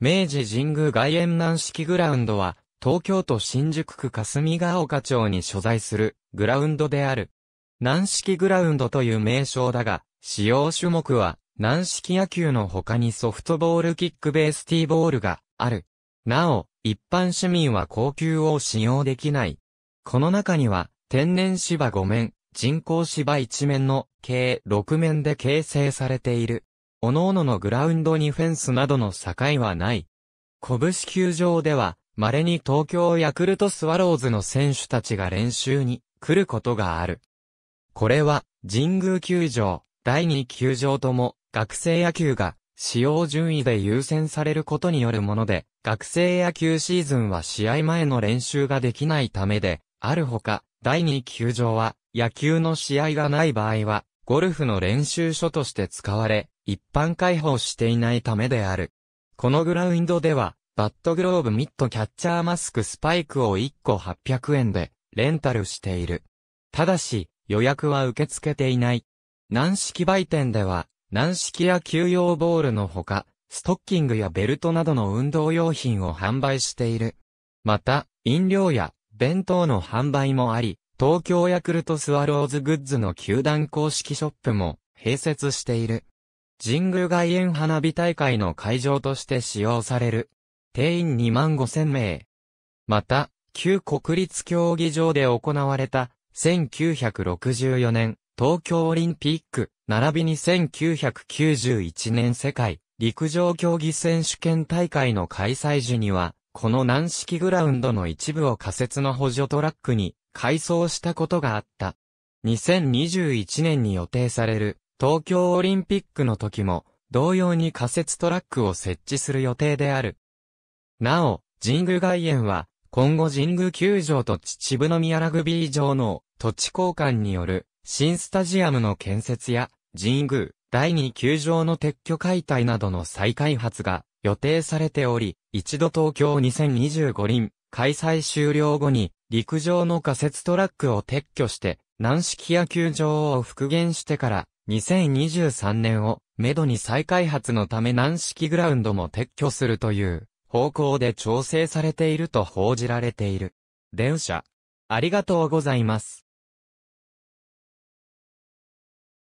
明治神宮外苑南式グラウンドは、東京都新宿区霞ヶ丘町に所在するグラウンドである。軟式グラウンドという名称だが、使用種目は、軟式野球の他にソフトボールキックベースティーボールがある。なお、一般市民は高級を使用できない。この中には、天然芝5面、人工芝1面の計6面で形成されている各々のグラウンドにフェンスなどの境はない。拳球場では、稀に東京ヤクルトスワローズの選手たちが練習に来ることがある。これは、神宮球場、第2球場とも、学生野球が、使用順位で優先されることによるもので、学生野球シーズンは試合前の練習ができないためで、あるほか、第2球場は、野球の試合がない場合は、ゴルフの練習所として使われ、一般開放していないためである。このグラウンドでは、バットグローブミットキャッチャーマスクスパイクを1個800円でレンタルしている。ただし、予約は受け付けていない。軟式売店では、軟式や休養ボールのほか、ストッキングやベルトなどの運動用品を販売している。また、飲料や弁当の販売もあり、東京ヤクルトスワローズグッズの球団公式ショップも併設している。神宮外苑花火大会の会場として使用される。定員2万5千名。また、旧国立競技場で行われた1964年東京オリンピック、並びに1991年世界陸上競技選手権大会の開催時には、この軟式グラウンドの一部を仮設の補助トラックに改装したことがあった。2021年に予定される東京オリンピックの時も同様に仮設トラックを設置する予定である。なお、神宮外苑は今後神宮球場と秩父宮ラグビー場の土地交換による新スタジアムの建設や神宮第2球場の撤去解体などの再開発が予定されており、一度東京2025輪開催終了後に陸上の仮設トラックを撤去して軟式野球場を復元してから2023年をめどに再開発のため軟式グラウンドも撤去するという方向で調整されていると報じられている。電車。ありがとうございます。